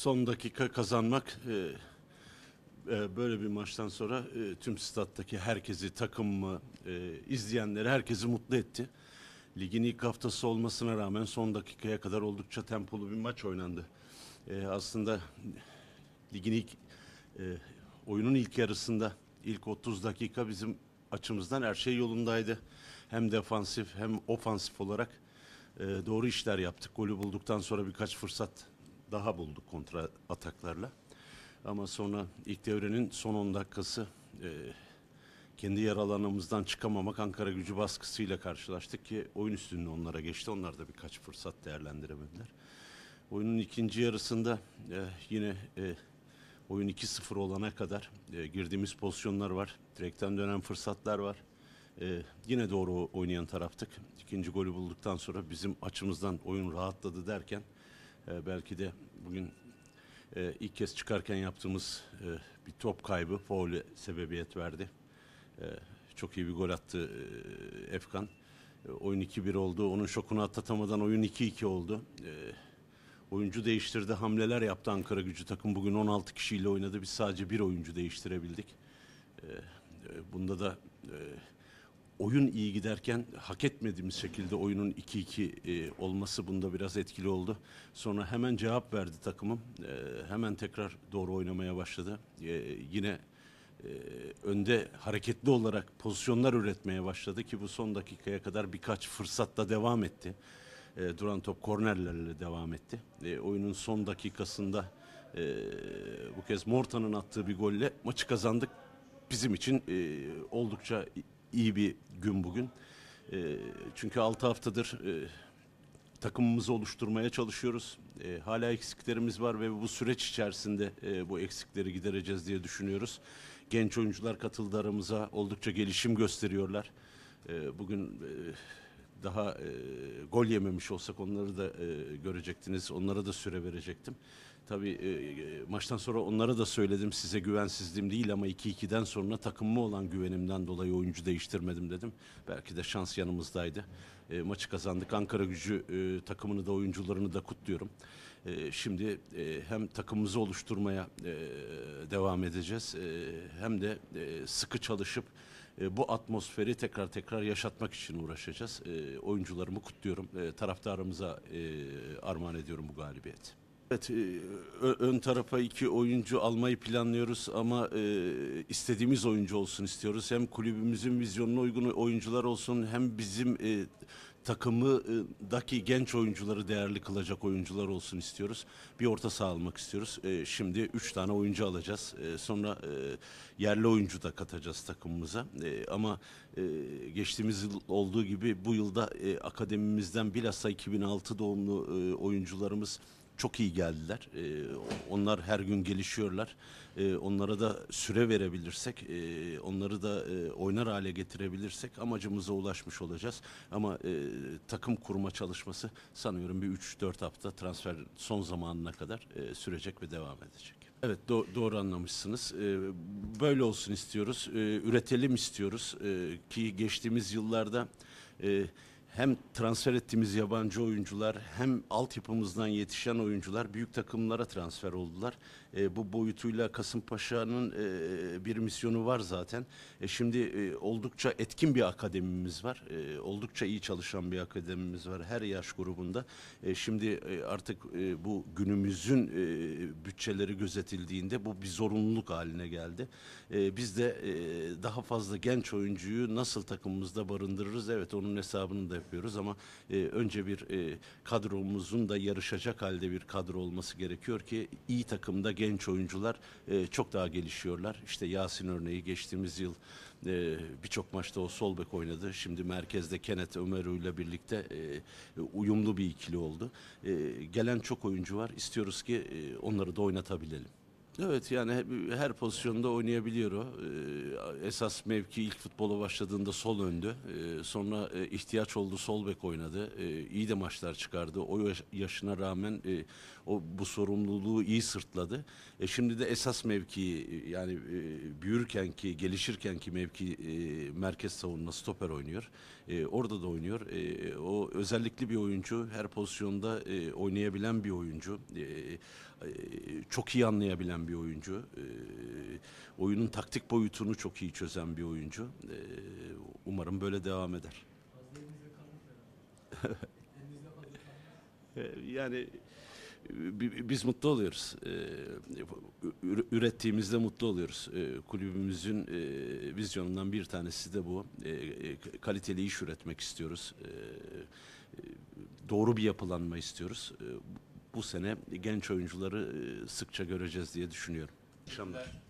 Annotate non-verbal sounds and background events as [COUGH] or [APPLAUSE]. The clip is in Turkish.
son dakika kazanmak e, e, böyle bir maçtan sonra e, tüm stattaki herkesi, takımı, e, izleyenleri herkesi mutlu etti. Ligin ilk haftası olmasına rağmen son dakikaya kadar oldukça tempolu bir maç oynandı. E, aslında ligin ilk e, oyunun ilk yarısında ilk 30 dakika bizim açımızdan her şey yolundaydı. Hem defansif hem ofansif olarak e, doğru işler yaptık. Golü bulduktan sonra birkaç fırsat daha bulduk kontra ataklarla. Ama sonra ilk devrenin son 10 dakikası e, kendi yer alanımızdan çıkamamak Ankara gücü baskısıyla karşılaştık ki oyun üstünlüğü onlara geçti. Onlar da birkaç fırsat değerlendiremediler. Oyunun ikinci yarısında e, yine e, oyun 2-0 olana kadar e, girdiğimiz pozisyonlar var. Direkten dönen fırsatlar var. E, yine doğru oynayan taraftık. İkinci golü bulduktan sonra bizim açımızdan oyun rahatladı derken e, belki de bugün e, ilk kez çıkarken yaptığımız e, bir top kaybı faule sebebiyet verdi. E, çok iyi bir gol attı e, Efkan. E, oyun 2-1 oldu. Onun şokunu atlatamadan oyun 2-2 oldu. E, oyuncu değiştirdi, hamleler yaptı Ankara gücü takım. Bugün 16 kişiyle oynadı. Biz sadece bir oyuncu değiştirebildik. E, e, bunda da... E, oyun iyi giderken hak etmediğimiz şekilde oyunun 2-2 e, olması bunda biraz etkili oldu. Sonra hemen cevap verdi takımım. E, hemen tekrar doğru oynamaya başladı. E, yine önde hareketli olarak pozisyonlar üretmeye başladı ki bu son dakikaya kadar birkaç fırsatla devam etti. duran top kornerlerle devam etti. oyunun son dakikasında bu kez Morta'nın attığı bir golle maçı kazandık. Bizim için oldukça iyi bir gün bugün. E, çünkü 6 haftadır e, takımımızı oluşturmaya çalışıyoruz. E, hala eksiklerimiz var ve bu süreç içerisinde e, bu eksikleri gidereceğiz diye düşünüyoruz. Genç oyuncular katıldı aramıza. Oldukça gelişim gösteriyorlar. E, bugün... E, daha e, gol yememiş olsak onları da e, görecektiniz. Onlara da süre verecektim. Tabii e, e maçtan sonra onlara da söyledim size güvensizliğim değil ama 2-2'den sonra takımıma olan güvenimden dolayı oyuncu değiştirmedim dedim. Belki de şans yanımızdaydı. E, maçı kazandık. Ankara gücü e, takımını da oyuncularını da kutluyorum. E, şimdi e, hem takımımızı oluşturmaya e, devam edeceğiz e, hem de e, sıkı çalışıp e, bu atmosferi tekrar tekrar yaşatmak için uğraşacağız. E, oyuncularımı kutluyorum. E, taraftarımıza e, armağan ediyorum bu galibiyeti. Evet, e, ön tarafa iki oyuncu almayı planlıyoruz ama e, istediğimiz oyuncu olsun istiyoruz. Hem kulübümüzün vizyonuna uygun oyuncular olsun hem bizim e, takımdaki genç oyuncuları değerli kılacak oyuncular olsun istiyoruz. Bir orta saha almak istiyoruz. E, şimdi 3 tane oyuncu alacağız. E, sonra e, yerli oyuncu da katacağız takımımıza. ama geçtiğimiz yıl olduğu gibi bu yılda e, akademimizden bilhassa 2006 doğumlu oyuncularımız çok iyi geldiler. E, onlar her gün gelişiyorlar. E, onlara da süre verebilirsek, e, onları da e, oynar hale getirebilirsek amacımıza ulaşmış olacağız. Ama e, takım kurma çalışması sanıyorum bir 3-4 hafta transfer son zamanına kadar e, sürecek ve devam edecek. Evet do doğru anlamışsınız. Ee, böyle olsun istiyoruz. Ee, üretelim istiyoruz. Ee, ki geçtiğimiz yıllarda e, hem transfer ettiğimiz yabancı oyuncular hem altyapımızdan yetişen oyuncular büyük takımlara transfer oldular. E, bu boyutuyla Kasımpaşa'nın e, bir misyonu var zaten. E, şimdi e, oldukça etkin bir akademimiz var. E, oldukça iyi çalışan bir akademimiz var her yaş grubunda. E, şimdi e, artık e, bu günümüzün e, bütçeleri gözetildiğinde bu bir zorunluluk haline geldi. E, biz de e, daha fazla genç oyuncuyu nasıl takımımızda barındırırız? Evet onun hesabını da yapıyoruz ama e, önce bir e, kadromuzun da yarışacak halde bir kadro olması gerekiyor ki iyi takımda genç oyuncular e, çok daha gelişiyorlar. İşte Yasin örneği geçtiğimiz yıl e, birçok maçta o sol bek oynadı. Şimdi merkezde Kenneth Ömeru ile birlikte e, uyumlu bir ikili oldu. E, gelen çok oyuncu var. İstiyoruz ki e, onları da oynatabilelim. Evet yani her pozisyonda oynayabiliyor o. E, e, esas mevki ilk futbola başladığında sol öndü. E, sonra e, ihtiyaç oldu sol bek oynadı. E, iyi de maçlar çıkardı. O yaş, yaşına rağmen e, o bu sorumluluğu iyi sırtladı. E, şimdi de esas mevkiyi e, yani e, büyürken ki gelişirken ki mevki e, merkez savunma stoper oynuyor. E, orada da oynuyor. E, o özellikli bir oyuncu. Her pozisyonda e, oynayabilen bir oyuncu. E, e, çok iyi anlayabilen bir oyuncu. E, oyunun taktik boyutunu çok çok iyi çözen bir oyuncu. Ee, umarım böyle devam eder. [LAUGHS] Ee, yani biz mutlu oluyoruz. Ee, ürettiğimizde mutlu oluyoruz. Kulübümüzün e, vizyonundan bir tanesi de bu. E, kaliteli iş üretmek istiyoruz. E, doğru bir yapılanma istiyoruz. Bu sene genç oyuncuları sıkça göreceğiz diye düşünüyorum. İyi akşamlar.